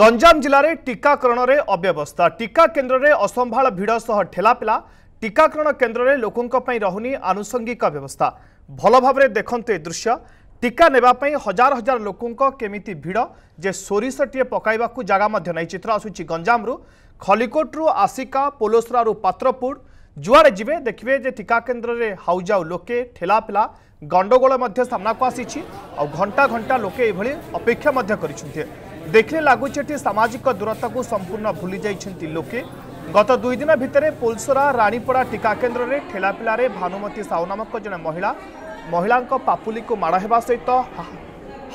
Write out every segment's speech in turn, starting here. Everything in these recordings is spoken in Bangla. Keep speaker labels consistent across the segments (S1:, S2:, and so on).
S1: ଗଞ୍ଜାମ ଜିଲ୍ଲାରେ ଟିକାକରଣରେ ଅବ୍ୟବସ୍ଥା ଟିକା କେନ୍ଦ୍ରରେ ଅସମ୍ଭାଳ ଭିଡ଼ ସହ ଠେଲାପେଲା ଟିକାକରଣ କେନ୍ଦ୍ରରେ ଲୋକଙ୍କ ପାଇଁ ରହୁନି ଆନୁଷଙ୍ଗିକ ବ୍ୟବସ୍ଥା ଭଲ ଭାବରେ ଦେଖନ୍ତୁ ଏ ଦୃଶ୍ୟ ଟିକା ନେବା ପାଇଁ ହଜାର ହଜାର ଲୋକଙ୍କ କେମିତି ଭିଡ଼ ଯେ ସୋରିଷଟିଏ ପକାଇବାକୁ ଜାଗା ମଧ୍ୟ ନାହିଁ ଚିତ୍ର ଆସୁଛି ଗଞ୍ଜାମରୁ ଖଲିକୋଟରୁ ଆସିକା ପୋଲସରାରୁ ପାତ୍ରପୁର ଯୁଆଡ଼େ ଯିବେ ଦେଖିବେ ଯେ ଟିକା କେନ୍ଦ୍ରରେ ହାଉଯାଉ ଲୋକେ ଠେଲାପେଲା ଗଣ୍ଡଗୋଳ ମଧ୍ୟ ସାମ୍ନାକୁ ଆସିଛି ଆଉ ଘଣ୍ଟା ଘଣ୍ଟା ଲୋକେ ଏଭଳି ଅପେକ୍ଷା ମଧ୍ୟ କରିଛନ୍ତି দেখলে লাগুছে এটি সামাজিক দূরতাকে সম্পূর্ণ ভুলি যাই লোকে গত দুই দিন ভিতরে পোলসরা রাণীপড়া টিকাকেন্দ্রে ঠেলাপিলারে ভানুমতী সাউ নামক জনে মহিলা মহিলাঙ্ক পাপুলিকু মাড় হওয়া সহিত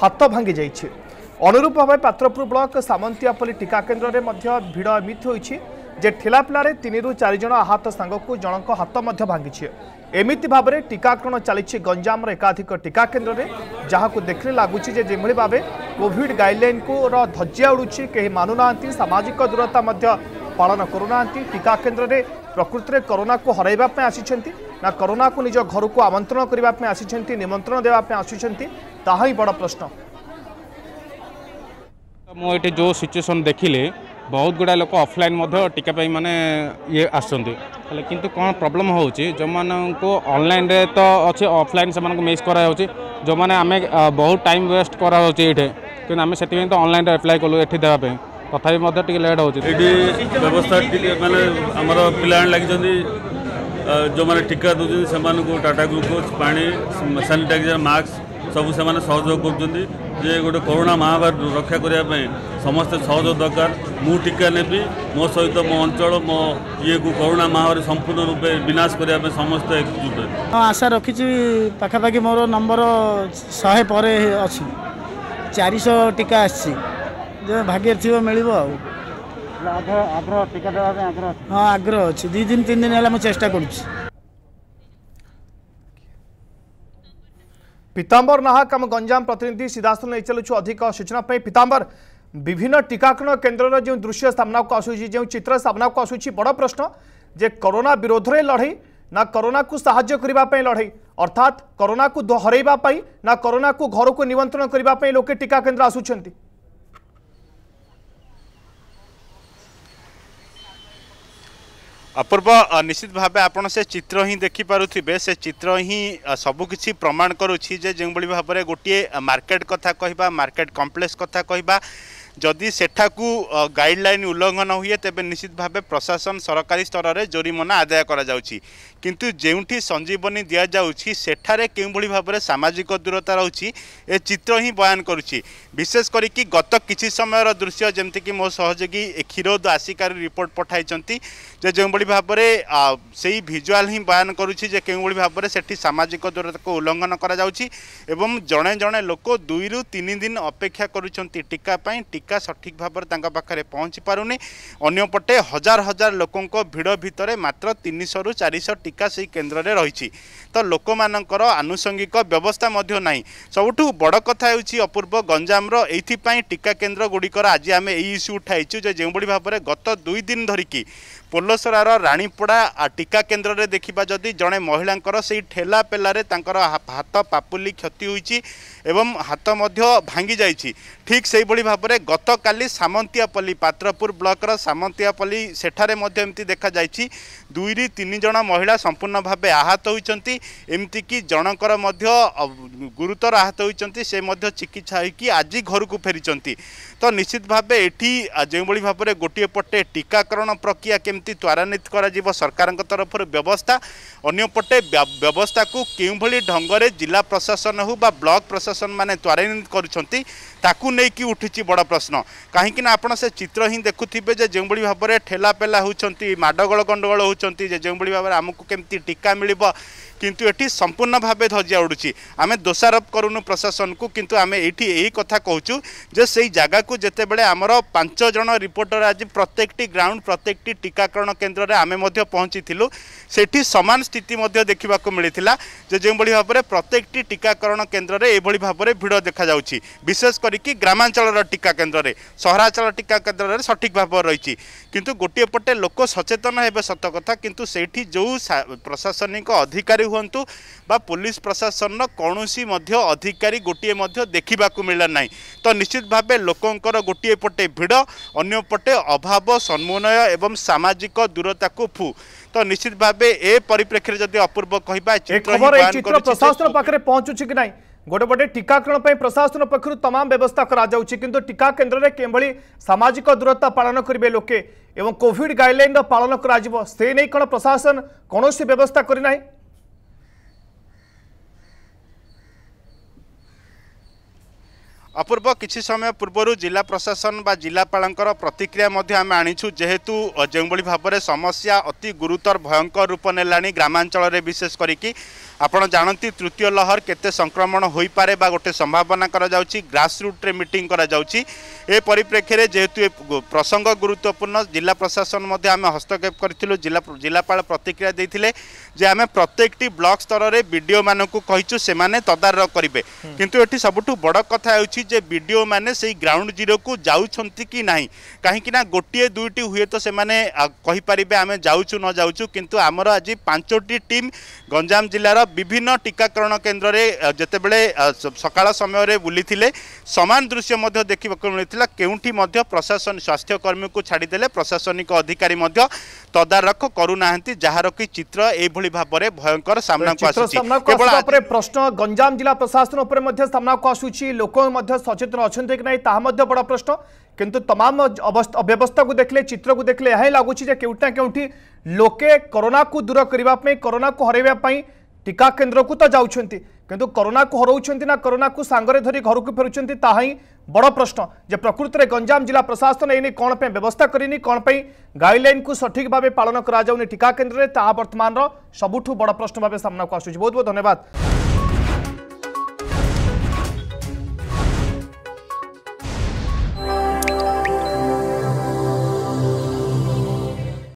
S1: হাত ভাঙ্গি যাইছে অনুরূপ ভাবে পাত্রপুর ব্লক সামন্তিয়াপল্লী টিকাকেন্দ্রে ভিড় এমিতি হয়েছে যে ঠେଲାପିଲାରେ ତିନିରୁ ଚାରିଜଣ ଆହତ ସାଙ୍ଗକୁ ଜଣଙ୍କ ହାତ ମଧ୍ୟ ଭାଙ୍ଗିଛି ଏମିତି ଭାବରେ ଟିକାକରଣ ଚାଲିଛି ଗଞ୍ଜାମର ଏକାଧିକ ଟିକା କେନ୍ଦ୍ରରେ ଯାହାକୁ ଦେଖିଲେ ଲାଗୁଛି ଯେ ଯେଭଳି ଭାବେ କୋଭିଡ୍ ଗାଇଡ୍ଲାଇନ୍କୁର ଧଜିଆ ଉଡ଼ୁଛି କେହି ମାନୁନାହାନ୍ତି ସାମାଜିକ ଦୂରତା ମଧ୍ୟ ପାଳନ କରୁନାହାନ୍ତି ଟିକା କେନ୍ଦ୍ରରେ ପ୍ରକୃତରେ କରୋନାକୁ ହରାଇବା ପାଇଁ ଆସିଛନ୍ତି ନା କରୋନାକୁ ନିଜ ଘରକୁ ଆମନ୍ତ୍ରଣ କରିବା ପାଇଁ ଆସିଛନ୍ତି ନିମନ୍ତ୍ରଣ ଦେବା ପାଇଁ ଆସୁଛନ୍ତି ତାହା ହିଁ ବଡ଼ ପ୍ରଶ୍ନ
S2: ମୁଁ ଏଠି ଯେଉଁ ସିଚୁଏସନ୍ ଦେଖିଲି ବହୁତ ଗୁଡ଼ାଏ ଲୋକ ଅଫଲାଇନ୍ ମଧ୍ୟ ଟୀକା ପାଇଁ ମାନେ ଇଏ ଆସୁଛନ୍ତି ହେଲେ କିନ୍ତୁ କ'ଣ ପ୍ରୋବ୍ଲେମ୍ ହେଉଛି ଯେଉଁମାନଙ୍କୁ ଅନଲାଇନ୍ରେ ତ ଅଛି ଅଫଲାଇନ୍ ସେମାନଙ୍କୁ ମିସ୍ କରାଯାଉଛି ଯେଉଁମାନେ ଆମେ ବହୁତ ଟାଇମ୍ ୱେଷ୍ଟ କରାଯାଉଛି ଏଇଠି କିନ୍ତୁ ଆମେ ସେଥିପାଇଁ ତ ଅନଲାଇନ୍ରେ ଆପ୍ଲାଏ କଲୁ ଏଠି ଦେବା ପାଇଁ ତଥାପି ମଧ୍ୟ ଟିକେ ଲେଟ୍ ହେଉଛି ଏଠି ବ୍ୟବସ୍ଥା ମାନେ ଆମର ପିଲାମାନେ ଲାଗିଛନ୍ତି ଯେଉଁମାନେ ଟୀକା ଦେଉଛନ୍ତି ସେମାନଙ୍କୁ ଟାଟା ଗ୍ଲୁକୋଜ୍ ପାଣି ସାନିଟାଇଜର୍ ମାସ୍କ ସବୁ ସେମାନେ ସହଯୋଗ କରୁଛନ୍ତି ଯେ ଗୋଟେ କରୋନା ମହାମାରୀରୁ ରକ୍ଷା କରିବା ପାଇଁ ସମସ୍ତେ ସହଯୋଗ ଦରକାର ମୁଁ ଟିକା ନେବି ମୋ ସହିତ ମୋ ଅଞ୍ଚଳ ମୋ ଇଏକୁ କରୋନା ମହାମାରୀ ସମ୍ପୂର୍ଣ୍ଣ ରୂପେ ବିନାଶ କରିବା ପାଇଁ ସମସ୍ତେ ଏକଜୁଟ ହଁ ଆଶା ରଖିଛି ପାଖାପାଖି ମୋର ନମ୍ବର ଶହେ ପରେ ଅଛି ଚାରିଶହ ଟିକା ଆସିଛି ଯେ ଭାଗ୍ୟରେ ଥିବ ମିଳିବ ଆଉ ଆଗ୍ରହ ଟିକା ଦେବା ପାଇଁ ଆଗ୍ରହ ହଁ ଆଗ୍ରହ ଅଛି ଦୁଇ ଦିନ ତିନି ଦିନ
S1: ହେଲା ମୁଁ ଚେଷ୍ଟା କରୁଛି पीताम्बर नाहक आम गंजाम प्रतिनिधि सीधासल नहीं चलु अधिक सूचना पीताम्बर विभिन्न टीकाकरण केन्द्र जो दृश्य सामना को आसूची जो चित्र सामना को आसूची बड़ प्रश्न जे करोना विरोध में लड़े ना करोना को साय करने लड़े अर्थात करोना को हरवाई ना करोना को घर को निमंत्रण करने लोके टीका केन्द्र आसुच्च
S2: ଅପୂର୍ବ ନିଶ୍ଚିତ ଭାବେ ଆପଣ ସେ ଚିତ୍ର ହିଁ ଦେଖିପାରୁଥିବେ ସେ ଚିତ୍ର ହିଁ ସବୁକିଛି ପ୍ରମାଣ କରୁଛି ଯେ ଯେଉଁଭଳି ଭାବରେ ଗୋଟିଏ ମାର୍କେଟ କଥା କହିବା ମାର୍କେଟ କମ୍ପ୍ଲେକ୍ସ କଥା କହିବା ଯଦି ସେଠାକୁ ଗାଇଡ଼ଲାଇନ୍ ଉଲ୍ଲଙ୍ଘନ ହୁଏ ତେବେ ନିଶ୍ଚିତ ଭାବେ ପ୍ରଶାସନ ସରକାରୀ ସ୍ତରରେ ଜୋରିମନା ଆଦାୟ କରାଯାଉଛି କିନ୍ତୁ ଯେଉଁଠି ସଞ୍ଜୀବନୀ ଦିଆଯାଉଛି ସେଠାରେ କେଉଁଭଳି ଭାବରେ ସାମାଜିକ ଦୂରତା ରହୁଛି ଏ ଚିତ୍ର ହିଁ ବୟାନ କରୁଛି ବିଶେଷ କରିକି ଗତ କିଛି ସମୟର ଦୃଶ୍ୟ ଯେମିତିକି ମୋ ସହଯୋଗୀ କ୍ଷୀରୋଦ ଆସିକାରୀ ରିପୋର୍ଟ ପଠାଇଛନ୍ତି যে যেভাবে ভাবে সেই ভিজুয়াল হি বয়ান করুছি যে কেউভাবে ভাবে সেটি সামাজিক দূরতাকে উল্লঙ্ঘন করা যাচ্ছি এবং জনে জনে লোক দুই রু তিন দিন অপেক্ষা করছেন টিকা টিকা সঠিক ভাবে তাঙ্ক পাখে পৌঁছি পুনি অন্যপটে হাজার হাজার লোক ভিড় ভিতরে মাত্র রু চারিশ টিকা সেই কেন্দ্রে রয়েছে তো লোক ଲୋକମାନଙ୍କର ଆନୁଷଙ୍ଗିକ ବ୍ୟବସ୍ଥା ମଧ୍ୟ ନାହିଁ ସବୁଠୁ ବଡ଼ କଥା ହେଉଛି ଅପୂର୍ବ ଗଞ୍ଜାମର ଏଇଥିପାଇଁ ଟିକା କେନ୍ଦ୍ରଗୁଡ଼ିକର আজ আমি এই ইস্যু উঠাইছু যে যেভাবে ভাবে গত দুই দিন ধরিকি পোল ବାଲେଶ୍ୱରର ରାଣୀପଡ଼ା ଟିକା କେନ୍ଦ୍ରରେ ଦେଖିବା ଯଦି ଜଣେ ମହିଳାଙ୍କର ସେଇ ଠେଲା ପେଲାରେ ତାଙ୍କର ହାତ ପାପୁଲି କ୍ଷତି ହୋଇଛି ଏବଂ ହାତ ମଧ୍ୟ ଭାଙ୍ଗିଯାଇଛି ଠିକ୍ ସେହିଭଳି ଭାବରେ ଗତକାଲି ସାମନ୍ତିଆପଲ୍ଲୀ ପାତ୍ରପୁର ବ୍ଲକର ସାମନ୍ତିଆପଲ୍ଲୀ ସେଠାରେ ମଧ୍ୟ ଏମିତି ଦେଖାଯାଇଛି ଦୁଇରୁ ତିନି ଜଣ ମହିଳା ସମ୍ପୂର୍ଣ୍ଣ ଭାବେ ଆହତ ହୋଇଛନ୍ତି ଏମିତିକି ଜଣଙ୍କର ମଧ୍ୟ ଗୁରୁତର ଆହତ ହୋଇଛନ୍ତି ସେ ମଧ୍ୟ ଚିକିତ୍ସା ହୋଇକି ଆଜି ଘରକୁ ଫେରିଛନ୍ତି ତ ନିଶ୍ଚିତ ଭାବେ ଏଠି ଯେଉଁଭଳି ଭାବରେ ଗୋଟିଏ ପଟେ ଟିକାକରଣ ପ୍ରକ୍ରିୟା କେମିତି ତ୍ୱରାନ୍ୱିତ କରାଯିବ ସରକାରଙ୍କ ତରଫରୁ ବ୍ୟବସ୍ଥା ଅନ୍ୟପଟେ ବ୍ୟବସ୍ଥାକୁ କେଉଁଭଳି ଢଙ୍ଗରେ ଜିଲ୍ଲା ପ୍ରଶାସନ ହେଉ ବା ବ୍ଲକ ପ୍ରଶାସନ ମାନେ ତ୍ୱରାନ୍ୱିତ କରୁଛନ୍ତି ତାକୁ ନେଇକି ଉଠିଛି ବଡ଼ ପ୍ରଶ୍ନ କାହିଁକିନା ଆପଣ ସେ ଚିତ୍ର ହିଁ ଦେଖୁଥିବେ ଯେ ଯେଉଁଭଳି ଭାବରେ ଠେଲାପେଲା ହେଉଛନ୍ତି ମାଡ଼ଗୋଳ ଗଣ୍ଡଗୋଳ ହେଉଛନ୍ତି ଯେ ଯେଉଁଭଳି ଭାବରେ ଆମକୁ କେମିତି ଟିକା ମିଳିବ কিন্তু এটি সম্পূর্ণ ভাবে ধজিয়া উড়ুছি আমি দোষারোপ করুনু প্রশাসনকু কিন্তু আমি এইটি এই কথা কହୁଛୁ যে সেই জায়গাকু যেতবে আমার পাঁচ জন রিপোর্টর আজ প্রত্যেকটি গ্রাউন্ড প্রত্যেকটি টিকাকরণ কেন্দ্রে আমি পৌঁছিলু সেটি সমান স্থিতি দেখা মিলা যে যেভাবে ভাবে প্রত্যেকটি টিকাকরণ কেন্দ্রে এইভাবে ভাবে ভিড় দেখা যাচ্ছে বিশেষ করি গ্রামাঞ্চলর টিকা কেন্দ্রে সহরাঞ্চল টিকা কেন্দ্রে সঠিক ভাবে রয়েছে কিন্তু গোটিয়ে পটে লোক সচেতন হবে সত কথা কিন্তু সেইটি যে প্রশাসনিক অধিকারী ହୁଅନ୍ତୁ ବା ପୋଲିସ ପ୍ରଶାସନର କୌଣସି ମଧ୍ୟ ଅଧିକାରୀ ଗୋଟିଏ ମଧ୍ୟ ଦେଖିବାକୁ ମିଳିଲା ନାହିଁ ତ ନିଶ୍ଚିତ ଭାବେ ଲୋକଙ୍କର ଗୋଟିଏ ପଟେ ଭିଡ଼ ଅନ୍ୟପଟେ ଅଭାବ ସମନ୍ୱୟ ଏବଂ ସାମାଜିକ ଦୂରତାକୁ ଫୁ ତ ନିଶ୍ଚିତ ଭାବେ ଏ ପରିପ୍ରେକ୍ଷୀରେ ଯଦି ଅପୂର୍ବ କହିବା ପ୍ରଶାସନ
S1: ପାଖରେ ପହଞ୍ଚୁଛି କି ନାହିଁ ଗୋଟେ ପଟେ ଟିକାକରଣ ପାଇଁ ପ୍ରଶାସନ ପକ୍ଷରୁ ତମାମ ବ୍ୟବସ୍ଥା କରାଯାଉଛି କିନ୍ତୁ ଟିକା କେନ୍ଦ୍ରରେ କିଭଳି ସାମାଜିକ ଦୂରତା ପାଳନ କରିବେ ଲୋକେ ଏବଂ କୋଭିଡ୍ ଗାଇଡ଼ଲାଇନ୍ର ପାଳନ କରାଯିବ ସେ ନେଇ କ'ଣ ପ୍ରଶାସନ କୌଣସି ବ୍ୟବସ୍ଥା କରିନାହିଁ
S2: ଅପୂର୍ବ କିଛି ସମୟ ପୂର୍ବରୁ ଜିଲ୍ଲା ପ୍ରଶାସନ ବା ଜିଲ୍ଲାପାଳଙ୍କର ପ୍ରତିକ୍ରିୟା ମଧ୍ୟ ଆମେ ଆଣିଛୁ ଯେହେତୁ ଯେଉଁଭଳି ଭାବରେ ସମସ୍ୟା ଅତି ଗୁରୁତର ଭୟଙ୍କର ରୂପ ନେଲାଣି ଗ୍ରାମାଞ୍ଚଳରେ ବିଶେଷ କରିକି ଆପଣ ଜାଣନ୍ତି ତୃତୀୟ ଲହର କେତେ ସଂକ୍ରମଣ ହୋଇପାରେ ବା ଗୋଟେ ସମ୍ଭାବନା କରାଯାଉଛି ଗ୍ରାସରୁଟ୍ରେ ମିଟିଂ କରାଯାଉଛି ଏ ପରିପ୍ରେକ୍ଷୀରେ ଯେହେତୁ ଏ ପ୍ରସଙ୍ଗ ଗୁରୁତ୍ୱପୂର୍ଣ୍ଣ ଜିଲ୍ଲା ପ୍ରଶାସନ ମଧ୍ୟ ଆମେ ହସ୍ତକ୍ଷେପ କରିଥିଲୁ ଜିଲ୍ଲା ଜିଲ୍ଲାପାଳ ପ୍ରତିକ୍ରିୟା ଦେଇଥିଲେ ଯେ ଆମେ ପ୍ରତ୍ୟେକଟି ବ୍ଲକ ସ୍ତରରେ ବିଡ଼ିଓମାନଙ୍କୁ କହିଛୁ ସେମାନେ ତଦାରଖ କରିବେ କିନ୍ତୁ ଏଠି ସବୁଠୁ ବଡ଼ କଥା ହେଉଛି ଯେ ବିଡ଼ିଓମାନେ ସେଇ ଗ୍ରାଉଣ୍ଡ ଜିରୋକୁ ଯାଉଛନ୍ତି କି ନାହିଁ କାହିଁକି ନା ଗୋଟିଏ ଦୁଇଟି ହୁଏତ ସେମାନେ କହିପାରିବେ ଆମେ ଯାଉଛୁ ନ ଯାଉଛୁ କିନ୍ତୁ ଆମର ଆଜି ପାଞ୍ଚଟି ଟିମ୍ ଗଞ୍ଜାମ ଜିଲ୍ଲାର বিভিন্ন টিকাকরণ কেন্দ্রে যেতবে সকাল সময়ের বুলিলে সমান দৃশ্য দেখা মিলে কেউটি প্রশাসন স্বাস্থ্যকর্মী ছাড়িদেলে প্রশাসনিক অধিকারী তদারখ করু না যার কি চিত্র এইভাবে ভাবে ভয়ঙ্কর সামনাকু আসুচি কেবল
S1: প্রশ্ন গঞ্জাম জেলা প্রশাসন উপরে সামনাকু আসুচি লোক সচেতন অনেক কি না তাহা বড় প্রশ্ন কিন্তু তমাম অব্যবস্থাকে দেখলে চিত্রকে দেখলে ଏହା ହିଁ ଲାଗୁଛି ଯେ କେଉଁଠି ନା କେଉଁଠି ଲୋକେ କରୋନାକୁ ଦୂର କରିବା ପାଇଁ କରୋନାକୁ ହରାଇବା ପାଇଁ টিকা কেন্দ্রকু তো যাচ্ছেন কিন্তু করোনাকু হরাউছেন না করোনাকু সাগরে ধরি ঘরক ফেরুছেন তাহা হি বড় প্রশ্ন যে প্রকৃতরে গঞ্জাম জেলা প্রশাসন এই কোণ পাই ব্যবস্থা করিনি কোণ পাই গাইডলাইন কু সঠিক ভাবে পালন করা যাওনি টিকা কেন্দ্রে তাহা বর্তমানর সবুঠু বড় প্রশ্ন ভাবে সামনাকু আসুচি বহুত বহুত ধন্যবাদ